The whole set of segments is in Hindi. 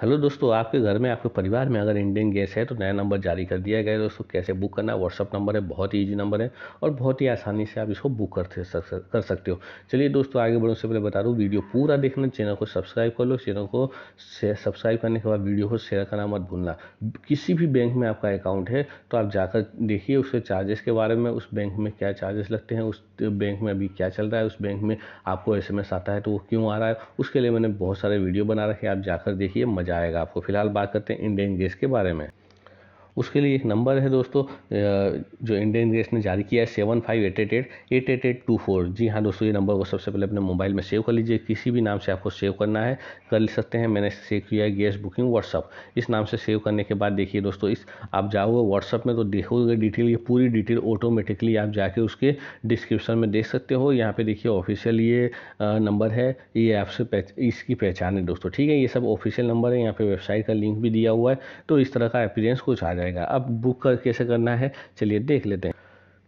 हेलो दोस्तों आपके घर में आपके परिवार में अगर इंडियन गैस है तो नया नंबर जारी कर दिया गया है दोस्तों कैसे बुक करना व्हाट्सअप नंबर है बहुत ही ईजी नंबर है और बहुत ही आसानी से आप इसको बुक करते कर सकते हो चलिए दोस्तों आगे बढ़ने से पहले बता दूँ वीडियो पूरा देखना चैनल को सब्सक्राइब कर लो चैनल को सब्सक्राइब करने के बाद वीडियो को शेयर करना मत भूलना किसी भी बैंक में आपका अकाउंट है तो आप जाकर देखिए उसके चार्जेस के बारे में उस बैंक में क्या चार्जेस लगते हैं उस बैंक में अभी क्या चल रहा है उस बैंक में आपको एस आता है तो वो क्यों आ रहा है उसके लिए मैंने बहुत सारे वीडियो बना रखे आप जाकर देखिए मज़ा आएगा आपको फिलहाल बात करते हैं इंडियन गैस के बारे में उसके लिए एक नंबर है दोस्तों जो इंडियन गैस ने जारी किया है seven five eight eight eight eight eight eight two four जी हाँ दोस्तों ये नंबर को सबसे पहले अपने मोबाइल में सेव कर लीजिए किसी भी नाम से आपको सेव करना है कर सकते हैं मैंने सेव किया है गैस बुकिंग व्हाट्सअप इस नाम से सेव करने के बाद देखिए दोस्तों इस आप जाओगे व्हाट्सअप में तो देखोगे डिटेल ये पूरी डिटेल ऑटोमेटिकली आप जाके उसके डिस्क्रिप्शन में देख सकते हो यहाँ पे देखिए ऑफिशियल ये नंबर है ये आपसे इसकी पहचान है दोस्तों ठीक है ये सब ऑफिशियल नंबर है यहाँ पर वेबसाइट का लिंक भी दिया हुआ है तो इस तरह का एक्सपीरियंस कुछ आ जाए जाएगा अब बुक कर कैसे करना है चलिए देख लेते हैं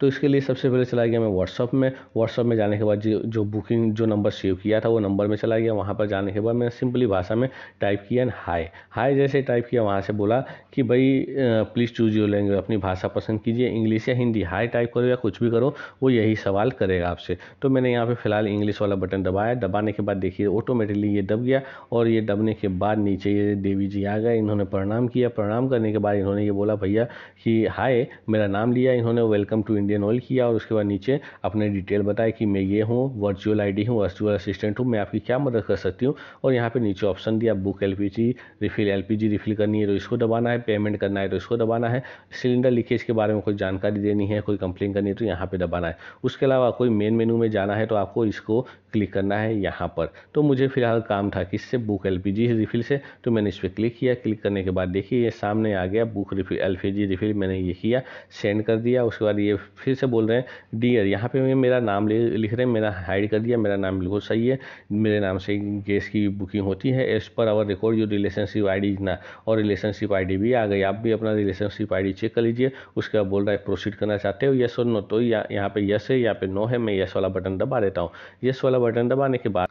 तो इसके लिए सबसे पहले चला गया मैं व्हाट्सअप में व्हाट्सअप में जाने के बाद जो जो बुकिंग जो नंबर सेव किया था वो नंबर में चला गया वहाँ पर जाने के बाद मैं सिंपली भाषा में टाइप किया एंड हाय हाय जैसे टाइप किया वहाँ से बोला कि भाई प्लीज़ चूज योर लैंग्वेज अपनी भाषा पसंद कीजिए इंग्लिश या हिंदी हाई टाइप करो या कुछ भी करो वो यही सवाल करेगा आपसे तो मैंने यहाँ पर फ़िलहाल इंग्लिश वाला बटन दबाया दबाने के बाद देखिए ऑटोमेटिकली ये दब गया और ये दबने के बाद नीचे ये देवी जी आ गए इन्होंने प्रणाम किया प्रणाम करने के बाद इन्होंने ये बोला भैया कि हाय मेरा नाम लिया इन्होंने वेलकम टू इंडियन ऑयल किया और उसके बाद नीचे अपने डिटेल बताया कि मैं ये हूँ वर्चुअल आईडी हूँ वर्चुअल असिस्टेंट हूँ मैं आपकी क्या मदद कर सकती हूँ और यहाँ पे नीचे ऑप्शन दिया book LPG refill LPG refill करनी है तो इसको दबाना है पेमेंट करना है तो इसको दबाना है सिलेंडर लीकेज के बारे में कोई जानकारी देनी है कोई कंप्लेन करनी है तो यहाँ पर दबाना है उसके अलावा कोई मेन मेनू में जाना है तो आपको इसको क्लिक करना है यहाँ पर तो मुझे फिलहाल काम था किससे बुक एल रिफिल से तो मैंने इस पर क्लिक किया क्लिक करने के बाद देखिए ये सामने आ गया बुक रिफिल एल रिफिल मैंने ये किया सेंड कर दिया उसके बाद ये फिर से बोल रहे हैं डियर यहाँ पे मेरा नाम ले लिख रहे हैं मेरा हाइड कर दिया मेरा नाम बिल्कुल सही है मेरे नाम से गैस की बुकिंग होती है एज पर आवर रिकॉर्ड जो रिलेशनशिप आई डी ना और रिलेशनशिप आई भी आ गई आप भी अपना रिलेशनशिप आई चेक कर लीजिए उसके बाद बोल रहा है प्रोसीड करना चाहते हो येस और नो तो यहाँ पे यस है यहाँ पे नो है मैं येस वाला बटन दबा देता हूँ यस वाला बटन दबाने के बाद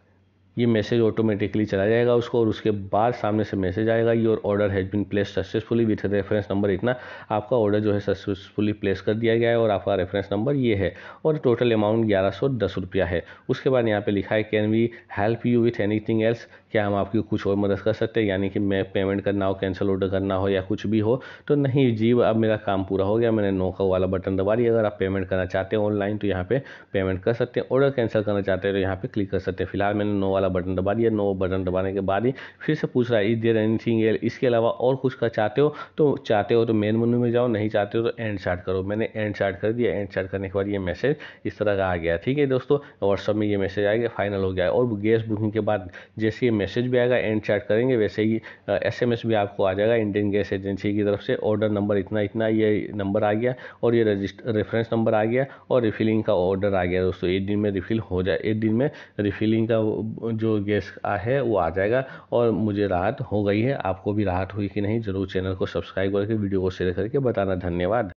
ये मैसेज ऑटोमेटिकली चला जाएगा उसको और उसके बाद सामने से मैसेज आएगा your order has been place successfully with reference number इतना आपका ऑर्डर जो है सक्सेसफुली प्लेस कर दिया गया है और आपका रेफरेंस नंबर ये है और टोटल अमाउंट ग्यारह सौ दस रुपया है उसके बाद यहाँ पे लिखा है can we help you with anything else क्या हम आपकी कुछ और मदद कर सकते हैं यानी कि मैं पेमेंट करना हो कैंसिल ऑर्डर करना हो या कुछ भी हो तो नहीं जी अब मेरा काम पूरा हो गया मैंने नो का वाला बटन दबा दिया अगर आप पेमेंट करना चाहते हैं ऑनलाइन तो यहाँ पे पेमेंट कर सकते हैं ऑर्डर कैंसिल करना चाहते हैं तो यहाँ पे क्लिक कर सकते हैं फिलहाल मैंने नो वाला वाला बटन दबा दिया नो बटन दबाने के बाद ही फिर से पूछ रहा है इज देर एनीथिंग एल इसके अलावा और कुछ का चाहते हो तो चाहते हो तो मेन मेनू में जाओ नहीं चाहते हो तो एंड स्टार्ट करो मैंने एंड स्टार्ट कर दिया एंड स्टार्ट करने के बाद ये मैसेज इस तरह का आ गया ठीक है दोस्तों व्हाट्सअप में ये मैसेज आएगा फाइनल हो गया और गैस बुकिंग के बाद जैसे ये मैसेज भी आएगा एंड स्टार्ट करेंगे वैसे ही एस एम एस भी आपको आ जाएगा इंडियन गैस एजेंसी की तरफ से ऑर्डर नंबर इतना इतना ये नंबर आ गया और ये रेफरेंस नंबर आ गया और रिफिलिंग का ऑर्डर आ गया दोस्तों एक दिन में रिफिल हो जाए एक दिन में रिफिलिंग का जो गैस है वो आ जाएगा और मुझे राहत हो गई है आपको भी राहत हुई कि नहीं ज़रूर चैनल को सब्सक्राइब करके वीडियो को शेयर करके बताना धन्यवाद